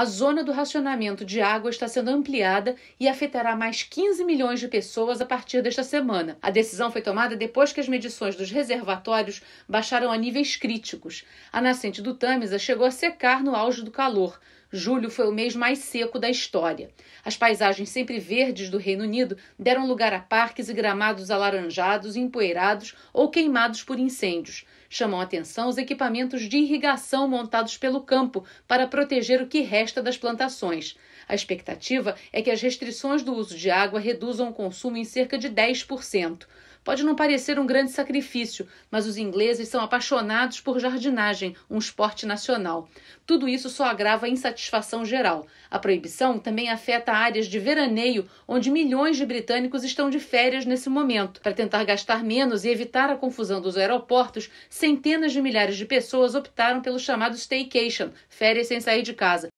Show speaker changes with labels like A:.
A: a zona do racionamento de água está sendo ampliada e afetará mais 15 milhões de pessoas a partir desta semana. A decisão foi tomada depois que as medições dos reservatórios baixaram a níveis críticos. A nascente do Tâmisa chegou a secar no auge do calor. Julho foi o mês mais seco da história. As paisagens sempre verdes do Reino Unido deram lugar a parques e gramados alaranjados, empoeirados ou queimados por incêndios. Chamam atenção os equipamentos de irrigação montados pelo campo para proteger o que resta das plantações. A expectativa é que as restrições do uso de água reduzam o consumo em cerca de 10%. Pode não parecer um grande sacrifício, mas os ingleses são apaixonados por jardinagem, um esporte nacional. Tudo isso só agrava a insatisfação satisfação geral. A proibição também afeta áreas de veraneio, onde milhões de britânicos estão de férias nesse momento. Para tentar gastar menos e evitar a confusão dos aeroportos, centenas de milhares de pessoas optaram pelo chamado staycation, férias sem sair de casa.